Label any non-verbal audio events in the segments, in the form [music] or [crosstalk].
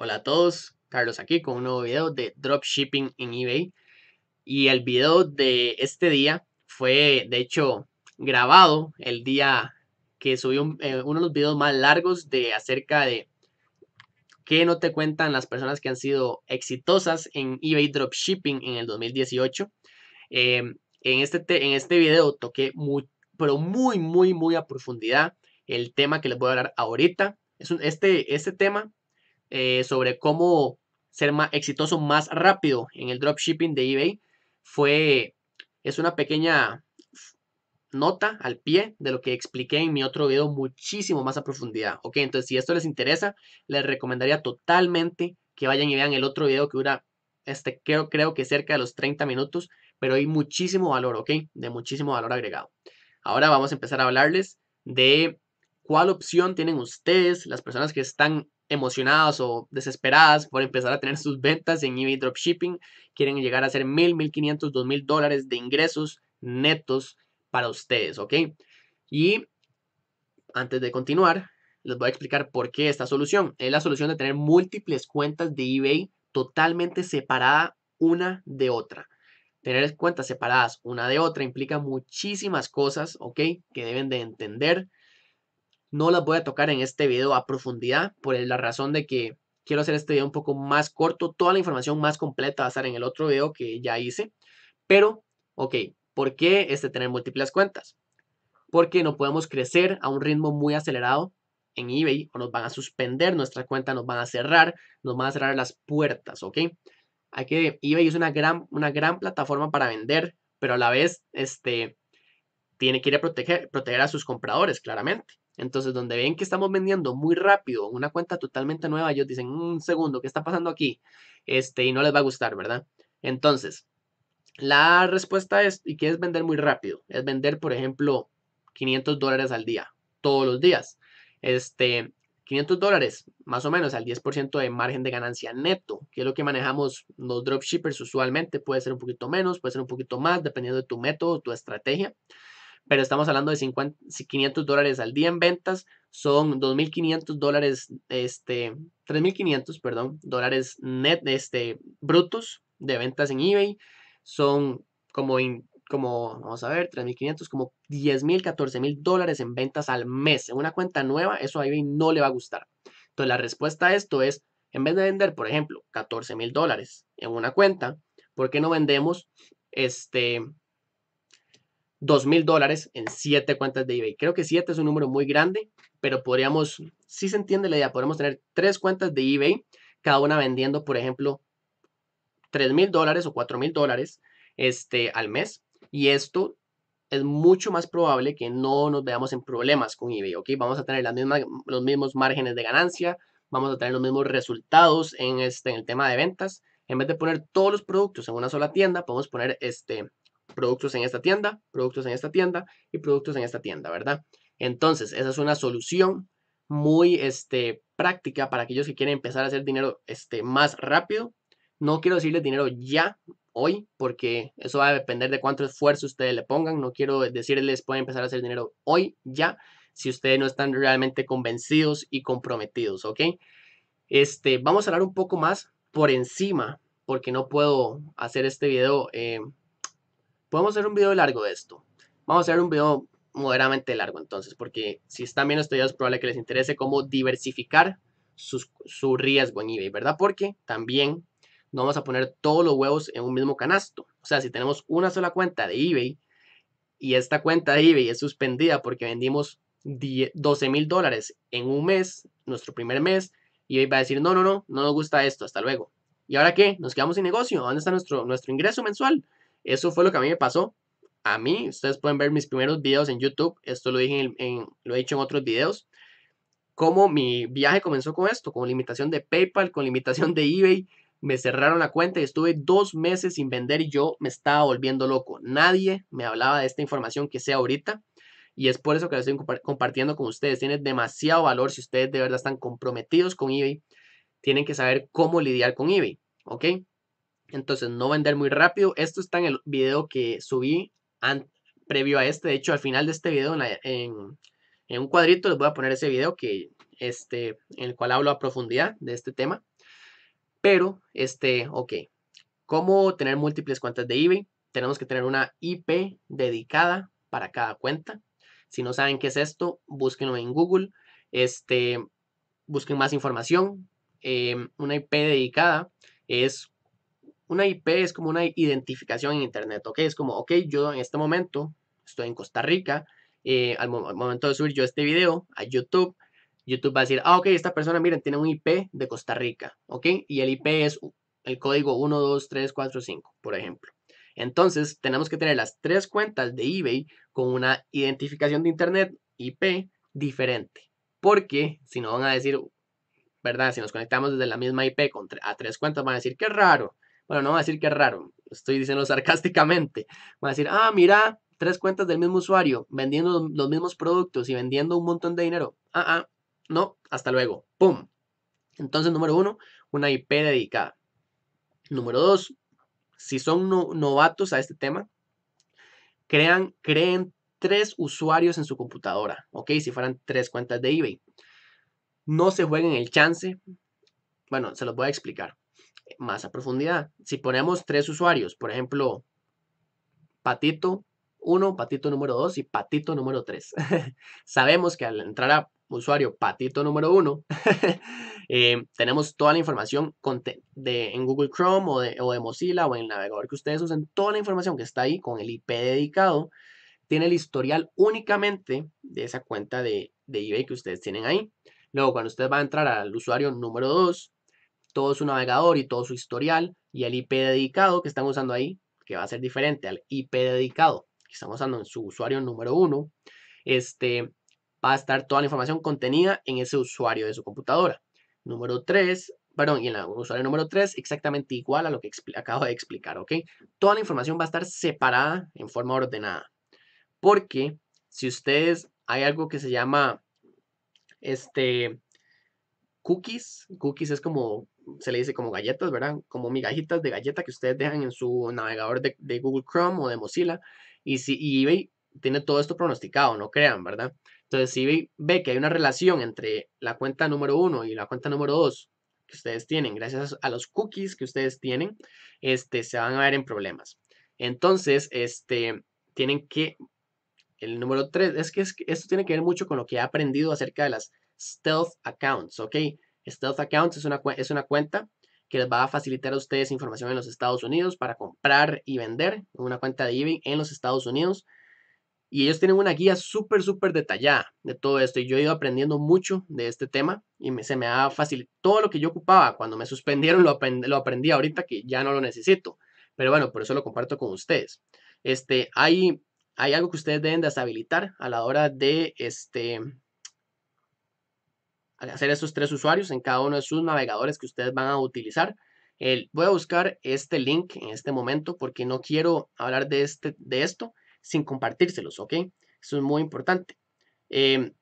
Hola a todos, Carlos aquí con un nuevo video de dropshipping en eBay. Y el video de este día fue de hecho grabado el día que subí eh, uno de los videos más largos de acerca de qué no te cuentan las personas que han sido exitosas en eBay dropshipping en el 2018. Em, en, este en este video toqué muy, pero muy, muy, muy a profundidad el tema que les voy a hablar ahorita. Es este, este tema eh, sobre cómo ser más exitoso más rápido en el dropshipping de eBay fue, es una pequeña nota al pie de lo que expliqué en mi otro video muchísimo más a profundidad. Ok, entonces si esto les interesa, les recomendaría totalmente que vayan y vean el otro video que dura, este, creo, creo que cerca de los 30 minutos, pero hay muchísimo valor, ok, de muchísimo valor agregado. Ahora vamos a empezar a hablarles de cuál opción tienen ustedes, las personas que están emocionadas o desesperadas por empezar a tener sus ventas en eBay Dropshipping. Quieren llegar a ser mil, mil quinientos, dos mil dólares de ingresos netos para ustedes, ¿ok? Y antes de continuar, les voy a explicar por qué esta solución. Es la solución de tener múltiples cuentas de eBay totalmente separada una de otra. Tener cuentas separadas una de otra implica muchísimas cosas, ¿ok? Que deben de entender no las voy a tocar en este video a profundidad por la razón de que quiero hacer este video un poco más corto. Toda la información más completa va a estar en el otro video que ya hice. Pero, ok, ¿por qué este tener múltiples cuentas? Porque no podemos crecer a un ritmo muy acelerado en eBay o nos van a suspender nuestra cuenta, nos van a cerrar, nos van a cerrar las puertas, ¿ok? Hay que, eBay es una gran, una gran plataforma para vender, pero a la vez, este, tiene, ir proteger, proteger a sus compradores, claramente. Entonces, donde ven que estamos vendiendo muy rápido una cuenta totalmente nueva, ellos dicen, mm, un segundo, ¿qué está pasando aquí? Este, y no les va a gustar, ¿verdad? Entonces, la respuesta es, ¿y qué es vender muy rápido? Es vender, por ejemplo, 500 dólares al día, todos los días. Este, 500 dólares, más o menos al 10% de margen de ganancia neto, que es lo que manejamos los dropshippers usualmente. Puede ser un poquito menos, puede ser un poquito más, dependiendo de tu método, tu estrategia pero estamos hablando de 500 dólares al día en ventas, son 2.500 dólares, este, 3.500, perdón, dólares net, este, brutos de ventas en eBay, son como, in, como vamos a ver, 3.500, como 10.000, 14.000 dólares en ventas al mes. En una cuenta nueva, eso a eBay no le va a gustar. Entonces, la respuesta a esto es, en vez de vender, por ejemplo, 14.000 dólares en una cuenta, ¿por qué no vendemos este $2,000 dólares en 7 cuentas de eBay. Creo que 7 es un número muy grande, pero podríamos, si se entiende la idea, podemos tener 3 cuentas de eBay, cada una vendiendo, por ejemplo, $3,000 dólares o $4,000 dólares este, al mes. Y esto es mucho más probable que no nos veamos en problemas con eBay, ¿ok? Vamos a tener las mismas, los mismos márgenes de ganancia, vamos a tener los mismos resultados en, este, en el tema de ventas. En vez de poner todos los productos en una sola tienda, podemos poner este, productos en esta tienda, productos en esta tienda y productos en esta tienda, ¿verdad? Entonces, esa es una solución muy este, práctica para aquellos que quieren empezar a hacer dinero este, más rápido. No quiero decirles dinero ya, hoy, porque eso va a depender de cuánto esfuerzo ustedes le pongan. No quiero decirles, pueden empezar a hacer dinero hoy, ya, si ustedes no están realmente convencidos y comprometidos, ¿ok? Este, vamos a hablar un poco más por encima, porque no puedo hacer este video eh, Podemos hacer un video largo de esto. Vamos a hacer un video moderadamente largo entonces, porque si están viendo esto, ya es probable que les interese cómo diversificar su riesgo en eBay, ¿verdad? Porque también no vamos a poner todos los huevos en un mismo canasto. O sea, si tenemos una sola cuenta de eBay y esta cuenta de eBay es suspendida porque vendimos 12 mil dólares en un mes, nuestro primer mes, eBay va a decir, no, no, no, no nos gusta esto, hasta luego. ¿Y ahora qué? Nos quedamos sin negocio. ¿Dónde está nuestro, nuestro ingreso mensual? Eso fue lo que a mí me pasó. A mí, ustedes pueden ver mis primeros videos en YouTube. Esto lo, dije en, lo he dicho en otros videos. Cómo mi viaje comenzó con esto, con limitación de PayPal, con limitación de eBay. Me cerraron la cuenta y estuve dos meses sin vender y yo me estaba volviendo loco. Nadie me hablaba de esta información que sea ahorita y es por eso que lo estoy compartiendo con ustedes. Tiene demasiado valor si ustedes de verdad están comprometidos con eBay. Tienen que saber cómo lidiar con eBay, ¿ok? Entonces, no vender muy rápido. Esto está en el video que subí previo a este. De hecho, al final de este video, en, un cuadrito, les voy a poner ese video que, este, en el cual hablo a profundidad de este tema. Pero, este, ok. ¿Cómo tener múltiples cuentas de eBay? Tenemos que tener una IP dedicada para cada cuenta. Si no saben qué es esto, búsquenlo en Google. Este, busquen más información. Em, una IP dedicada es una IP es como una identificación en Internet, ¿ok? Es como, ok, yo en este momento estoy en Costa Rica, eh, al, momento de subir yo este video a YouTube, YouTube va a decir, ah, ok, esta persona, miren, tiene un IP de Costa Rica, ¿ok? Y el IP es el código 12345, por ejemplo. Entonces, tenemos que tener las tres cuentas de eBay con una identificación de Internet IP diferente, porque si no van a decir, ¿verdad? Si nos conectamos desde la misma IP a tres cuentas, van a decir, qué raro, bueno, no voy a decir que es raro, estoy diciendo sarcásticamente. Voy a decir, ah, mira, tres cuentas del mismo usuario, vendiendo los mismos productos y vendiendo un montón de dinero. Ah, ah, no, hasta luego. ¡Pum! Entonces, número uno, una IP dedicada. Número dos, si son novatos a este tema, crean, creen tres usuarios en su computadora, ¿ok? Si fueran tres cuentas de eBay. No se jueguen el chance. Bueno, se los voy a explicar más a profundidad. Si ponemos tres usuarios, por ejemplo, patito 1, patito número 2 y patito número 3, [laughs] sabemos que al entrar a usuario patito número 1, [laughs] eh, tenemos toda la información en Google Chrome o de, Mozilla o en el navegador que ustedes usen, toda la información que está ahí con el IP dedicado, tiene el historial únicamente de esa cuenta de, eBay que ustedes tienen ahí. Luego, cuando usted va a entrar al usuario número 2, todo su navegador y todo su historial y el IP dedicado que están usando ahí, que va a ser diferente al IP dedicado que estamos usando en su usuario número uno, este, va a estar toda la información contenida en ese usuario de su computadora. Número 3, perdón, y en el usuario número 3, exactamente igual a lo que acabo de explicar, ¿ok? Toda la información va a estar separada en forma ordenada. Porque si ustedes, hay algo que se llama, este, cookies, cookies es como se le dice como galletas, ¿verdad? Como migajitas de galleta que ustedes dejan en su navegador de, Google Chrome o de Mozilla. Y si y eBay tiene todo esto pronosticado, no crean, ¿verdad? Entonces, si eBay ve que hay una relación entre la cuenta número uno y la cuenta número dos que ustedes tienen, gracias a los cookies que ustedes tienen, este, se van a ver en problemas. Entonces, este, tienen que, el número tres, es que, es que esto tiene que ver mucho con lo que he aprendido acerca de las stealth accounts, ¿ok? Stealth Accounts es una, es una cuenta que les va a facilitar a ustedes información en los Estados Unidos para comprar y vender una cuenta de eBay en los Estados Unidos. Y ellos tienen una guía súper, súper detallada de todo esto. Y yo he ido aprendiendo mucho de este tema y se me ha facilitado todo lo que yo ocupaba. Cuando me suspendieron lo, lo aprendí ahorita que ya no lo necesito. Pero bueno, por eso lo comparto con ustedes. Este, hay, hay algo que ustedes deben deshabilitar a la hora de, este, hacer esos tres usuarios en cada uno de sus navegadores que ustedes van a utilizar. voy a buscar este link en este momento porque no quiero hablar de, este, de esto sin compartírselos, ¿ok? Eso es muy importante. Em,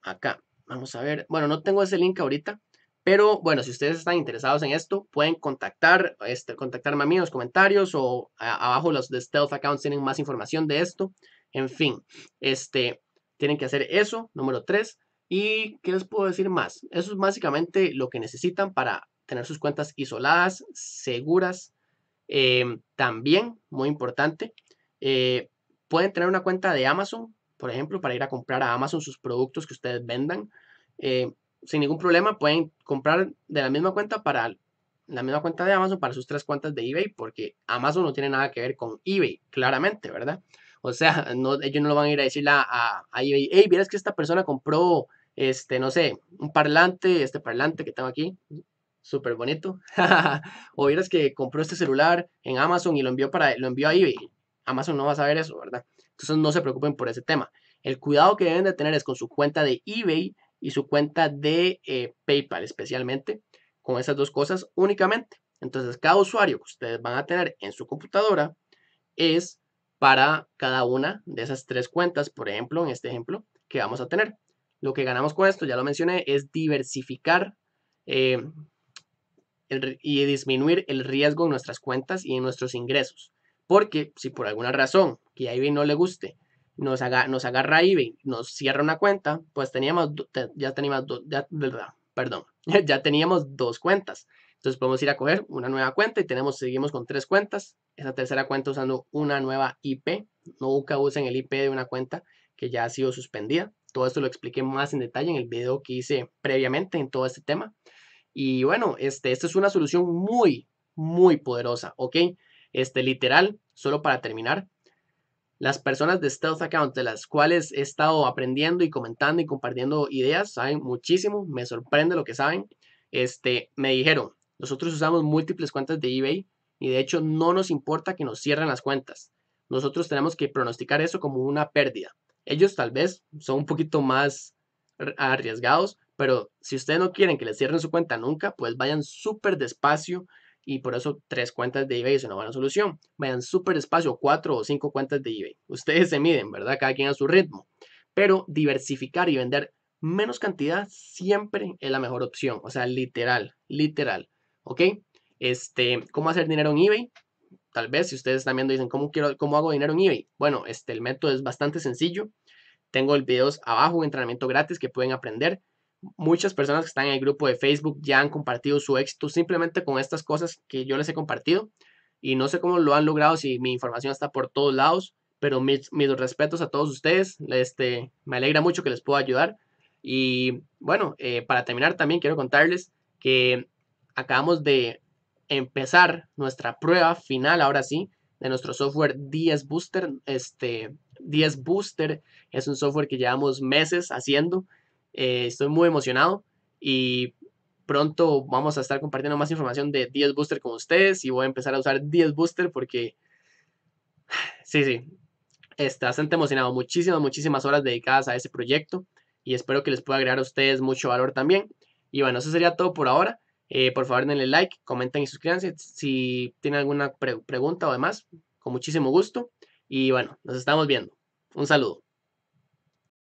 acá, vamos a ver. Bueno, no tengo ese link ahorita, pero bueno, si ustedes están interesados en esto, pueden contactar, este, contactarme a mí en los comentarios o abajo los de Stealth Accounts tienen más información de esto. En fin, este, tienen que hacer eso, número 3. ¿Y qué les puedo decir más? Eso es básicamente lo que necesitan para tener sus cuentas isoladas, seguras. Em, también, muy importante, eh, pueden tener una cuenta de Amazon, por ejemplo, para ir a comprar a Amazon sus productos que ustedes vendan. Eh, sin ningún problema, pueden comprar de la misma cuenta para la misma cuenta de Amazon para sus tres cuentas de eBay, porque Amazon no tiene nada que ver con eBay, claramente, ¿verdad? O sea, ellos no lo van a ir a decirle a, a eBay, hey, vieras que esta persona compró este, no sé, un parlante, este parlante que tengo aquí, súper bonito. [laughs] o vieras que compró este celular en Amazon y lo envió, para, lo envió a eBay. Amazon no va a saber eso, ¿verdad? Entonces no se preocupen por ese tema. El cuidado que deben de tener es con su cuenta de eBay y su cuenta de eh, PayPal especialmente, con esas dos cosas únicamente. Entonces cada usuario que ustedes van a tener en su computadora es para cada una de esas tres cuentas, por ejemplo, en este ejemplo que vamos a tener. Lo que ganamos con esto, ya lo mencioné, es diversificar eh, y disminuir el riesgo en nuestras cuentas y en nuestros ingresos. Porque si por alguna razón que a eBay no le guste, nos, haga, nos agarra eBay, nos cierra una cuenta, pues teníamos, ya teníamos, do, perdón, [laughs] ya teníamos dos cuentas. Entonces podemos ir a coger una nueva cuenta y tenemos, seguimos con tres cuentas. Esa tercera cuenta usando una nueva IP. Nunca usen el IP de una cuenta que ya ha sido suspendida. Todo esto lo expliqué más en detalle en el video que hice previamente en todo este tema. Y bueno, este, esta es una solución muy, muy poderosa, ¿ok? Este, literal, solo para terminar, las personas de Stealth Account, de las cuales he estado aprendiendo y comentando y compartiendo ideas, saben muchísimo, me sorprende lo que saben. Este, me dijeron, nosotros usamos múltiples cuentas de eBay y de hecho no nos importa que nos cierren las cuentas. Nosotros tenemos que pronosticar eso como una pérdida. Ellos tal vez son un poquito más arriesgados, pero si ustedes no quieren que les cierren su cuenta nunca, pues vayan súper despacio y por eso tres cuentas de eBay es una buena solución. Vayan súper despacio, cuatro o cinco cuentas de eBay. Ustedes se miden, ¿verdad? Cada quien a su ritmo. Pero diversificar y vender menos cantidad siempre es la mejor opción. O sea, literal, literal. ¿Ok? Este, ¿Cómo hacer dinero en eBay? Tal vez si ustedes también dicen, ¿cómo, quiero, ¿cómo hago dinero en eBay? Bueno, este, el método es bastante sencillo. Tengo el videos abajo, un entrenamiento gratis que pueden aprender. Muchas personas que están en el grupo de Facebook ya han compartido su éxito simplemente con estas cosas que yo les he compartido. Y no sé cómo lo han logrado, si mi información está por todos lados, pero mis, mis respetos a todos ustedes. Este, me alegra mucho que les pueda ayudar. Y bueno, eh, para terminar también quiero contarles que acabamos de empezar nuestra prueba final, ahora sí, de nuestro software 10 Booster. Este, 10 Booster es un software que llevamos meses haciendo. Eh, estoy muy emocionado y pronto vamos a estar compartiendo más información de 10 Booster con ustedes y voy a empezar a usar 10 Booster porque, [sighs] sí, sí, está bastante emocionado. Muchísimas, muchísimas horas dedicadas a ese proyecto y espero que les pueda agregar a ustedes mucho valor también. Y bueno, eso sería todo por ahora. Eh, por favor, denle like, comenten y suscríbanse si tienen alguna pregunta o demás. Con muchísimo gusto. Y bueno, nos estamos viendo. Un saludo.